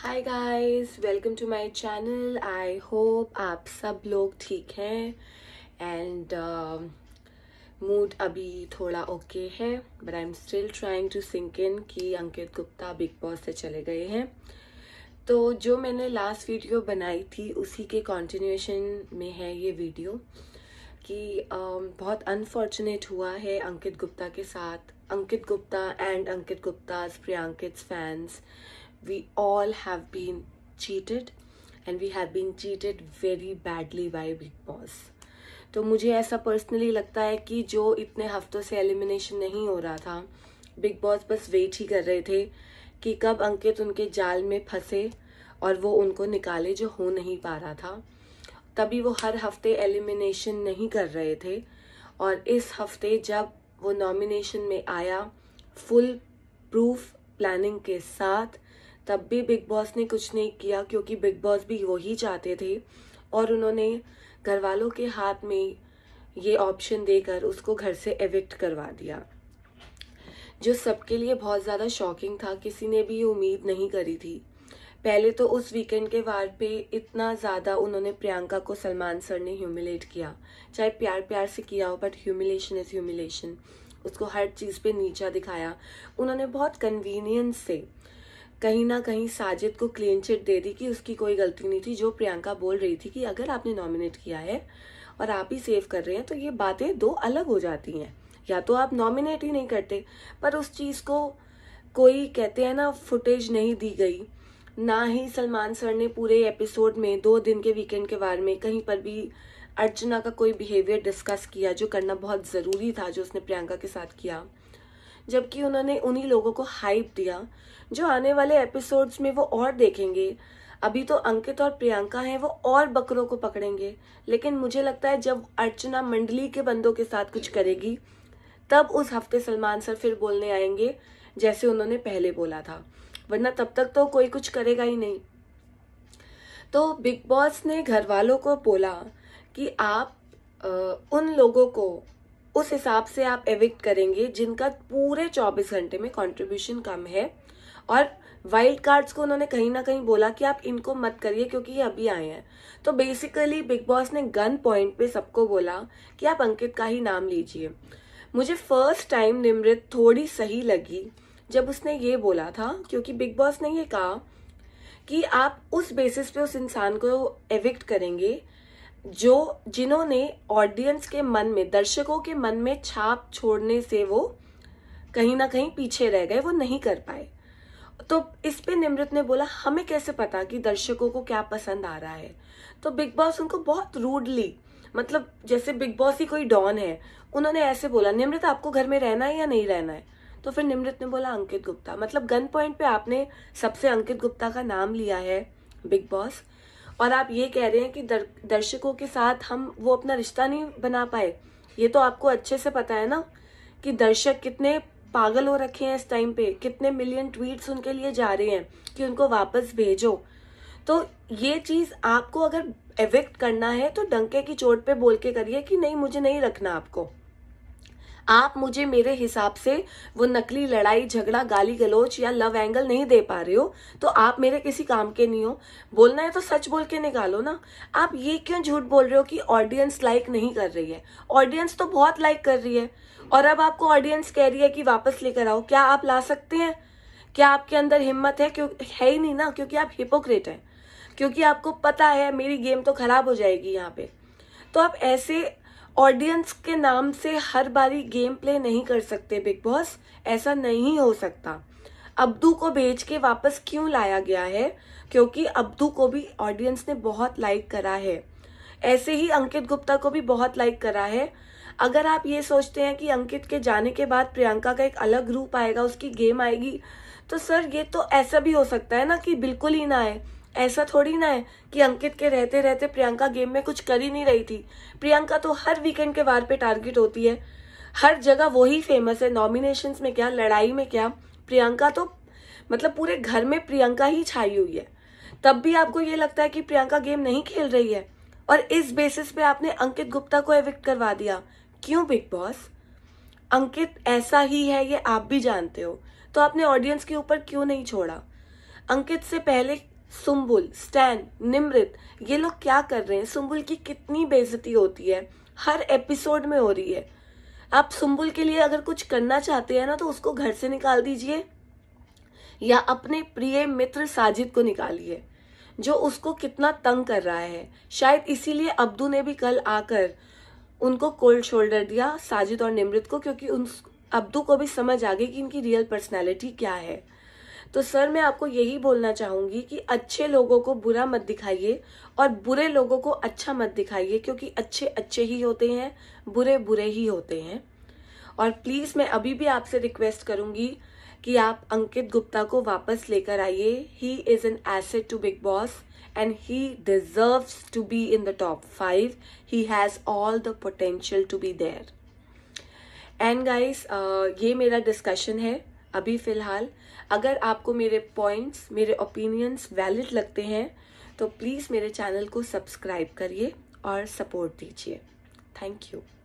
high guys welcome to my channel I hope आप सब लोग ठीक हैं एंड मूड um, अभी थोड़ा ओके okay है but I am still trying to sink in कि अंकित गुप्ता बिग बॉस से चले गए हैं तो जो मैंने लास्ट वीडियो बनाई थी उसी के कंटिन्यूएशन में है ये वीडियो कि uh, बहुत अनफॉर्चुनेट हुआ है अंकित गुप्ता के साथ Ankit Gupta and Ankit Gupta Priyankit fans we all have been cheated and we have been cheated very badly by Bigg Boss तो मुझे ऐसा पर्सनली लगता है कि जो इतने हफ्तों से एलिमिनेशन नहीं हो रहा था बिग बॉस बस वेट ही कर रहे थे कि कब अंकित उनके जाल में फंसे और वो उनको निकाले जो हो नहीं पा रहा था तभी वो हर हफ्ते एलिमिनेशन नहीं कर रहे थे और इस हफ्ते जब वो नॉमिनेशन में आया फुल प्रूफ प्लानिंग के साथ तब भी बिग बॉस ने कुछ नहीं किया क्योंकि बिग बॉस भी वही चाहते थे और उन्होंने घर वालों के हाथ में ये ऑप्शन देकर उसको घर से एविक्ट करवा दिया जो सबके लिए बहुत ज़्यादा शॉकिंग था किसी ने भी उम्मीद नहीं करी थी पहले तो उस वीकेंड के वार पे इतना ज़्यादा उन्होंने प्रियंका को सलमान सर ने ह्यूमिलेट किया चाहे प्यार प्यार से किया हो बट ह्यूमिलेशन इज़ ह्यूमिलेशन उसको हर चीज़ पे नीचा दिखाया उन्होंने बहुत कन्वीनियंस से कहीं ना कहीं साजिद को क्लीन चिट दे दी कि उसकी कोई गलती नहीं थी जो प्रियंका बोल रही थी कि अगर आपने नॉमिनेट किया है और आप ही सेव कर रहे हैं तो ये बातें दो अलग हो जाती हैं या तो आप नॉमिनेट ही नहीं करते पर उस चीज़ को कोई कहते हैं ना फुटेज नहीं दी गई ना ही सलमान सर ने पूरे एपिसोड में दो दिन के वीकेंड के बारे में कहीं पर भी अर्चना का कोई बिहेवियर डिस्कस किया जो करना बहुत ज़रूरी था जो उसने प्रियंका के साथ किया जबकि उन्होंने उन्हीं लोगों को हाइप दिया जो आने वाले एपिसोड्स में वो और देखेंगे अभी तो अंकित और प्रियंका हैं वो और बकरों को पकड़ेंगे लेकिन मुझे लगता है जब अर्चना मंडली के बंदों के साथ कुछ करेगी तब उस हफ्ते सलमान सर फिर बोलने आएंगे जैसे उन्होंने पहले बोला था वरना तब तक तो कोई कुछ करेगा ही नहीं तो बिग बॉस ने घर वालों को बोला कि आप आ, उन लोगों को उस हिसाब से आप एविक्ट करेंगे जिनका पूरे 24 घंटे में कंट्रीब्यूशन कम है और वाइल्ड कार्ड्स को उन्होंने कहीं ना कहीं बोला कि आप इनको मत करिए क्योंकि ये अभी आए हैं तो बेसिकली बिग बॉस ने गन पॉइंट पे सबको बोला कि आप अंकित का ही नाम लीजिए मुझे फर्स्ट टाइम निमृत थोड़ी सही लगी जब उसने ये बोला था क्योंकि बिग बॉस ने ये कहा कि आप उस बेसिस पे उस इंसान को एविक्ट करेंगे जो जिन्होंने ऑडियंस के मन में दर्शकों के मन में छाप छोड़ने से वो कहीं ना कहीं पीछे रह गए वो नहीं कर पाए तो इस पे निमृत ने बोला हमें कैसे पता कि दर्शकों को क्या पसंद आ रहा है तो बिग बॉस उनको बहुत रूडली मतलब जैसे बिग बॉस ही कोई डॉन है उन्होंने ऐसे बोला निमृत आपको घर में रहना है या नहीं रहना है तो फिर निमृत ने बोला अंकित गुप्ता मतलब गन पॉइंट पे आपने सबसे अंकित गुप्ता का नाम लिया है बिग बॉस और आप ये कह रहे हैं कि दर, दर्शकों के साथ हम वो अपना रिश्ता नहीं बना पाए ये तो आपको अच्छे से पता है ना कि दर्शक कितने पागल हो रखे हैं इस टाइम पे कितने मिलियन ट्वीट्स उनके लिए जा रहे हैं कि उनको वापस भेजो तो ये चीज़ आपको अगर एविक्ट करना है तो डंके की चोट पे बोल के करिए कि नहीं मुझे नहीं रखना आपको आप मुझे मेरे हिसाब से वो नकली लड़ाई झगड़ा गाली गलोच या लव एंगल नहीं दे पा रहे हो तो आप मेरे किसी काम के नहीं हो बोलना है तो सच बोल के निकालो ना आप ये क्यों झूठ बोल रहे हो कि ऑडियंस लाइक नहीं कर रही है ऑडियंस तो बहुत लाइक कर रही है और अब आपको ऑडियंस कह रही है कि वापस लेकर आओ क्या आप ला सकते हैं क्या आपके अंदर हिम्मत है क्यों है ही नहीं ना क्योंकि आप हिपोक्रेट हैं क्योंकि आपको पता है मेरी गेम तो खराब हो जाएगी यहाँ पे तो आप ऐसे ऑडियंस के नाम से हर बारी गेम प्ले नहीं कर सकते बिग बॉस ऐसा नहीं हो सकता अब्दू को भेज के वापस क्यों लाया गया है क्योंकि अब्दू को भी ऑडियंस ने बहुत लाइक करा है ऐसे ही अंकित गुप्ता को भी बहुत लाइक करा है अगर आप ये सोचते हैं कि अंकित के जाने के बाद प्रियंका का एक अलग रूप आएगा उसकी गेम आएगी तो सर ये तो ऐसा भी हो सकता है ना कि बिल्कुल ही ना आए ऐसा थोड़ी ना है कि अंकित के रहते रहते प्रियंका गेम में कुछ कर ही नहीं रही थी प्रियंका तो हर वीकेंड के वार पे टारगेट होती है हर जगह वही फेमस है नॉमिनेशन में क्या लड़ाई में क्या प्रियंका तो मतलब पूरे घर में प्रियंका ही छाई हुई है तब भी आपको ये लगता है कि प्रियंका गेम नहीं खेल रही है और इस बेसिस पे आपने अंकित गुप्ता को एविक्ट करवा दिया क्यों बिग बॉस अंकित ऐसा ही है ये आप भी जानते हो तो आपने ऑडियंस के ऊपर क्यों नहीं छोड़ा अंकित से पहले सुम्बुल स्टैन निमृत ये लोग क्या कर रहे हैं सुम्बुल की कितनी बेजती होती है हर एपिसोड में हो रही है आप सुम्बुल के लिए अगर कुछ करना चाहते हैं ना तो उसको घर से निकाल दीजिए या अपने प्रिय मित्र साजिद को निकालिए जो उसको कितना तंग कर रहा है शायद इसीलिए अब्दू ने भी कल आकर उनको कोल्ड शोल्डर दिया साजिद और निमृत को क्योंकि उन अब्दू को भी समझ आ गई कि इनकी रियल पर्सनैलिटी क्या है तो सर मैं आपको यही बोलना चाहूँगी कि अच्छे लोगों को बुरा मत दिखाइए और बुरे लोगों को अच्छा मत दिखाइए क्योंकि अच्छे अच्छे ही होते हैं बुरे बुरे ही होते हैं और प्लीज़ मैं अभी भी आपसे रिक्वेस्ट करूँगी कि आप अंकित गुप्ता को वापस लेकर आइए he is an asset to Bigg Boss and he deserves to be in the top five he has all the potential to be there and guys ये मेरा डिस्कशन है अभी फ़िलहाल अगर आपको मेरे पॉइंट्स मेरे ओपिनियंस वैलिड लगते हैं तो प्लीज़ मेरे चैनल को सब्सक्राइब करिए और सपोर्ट दीजिए थैंक यू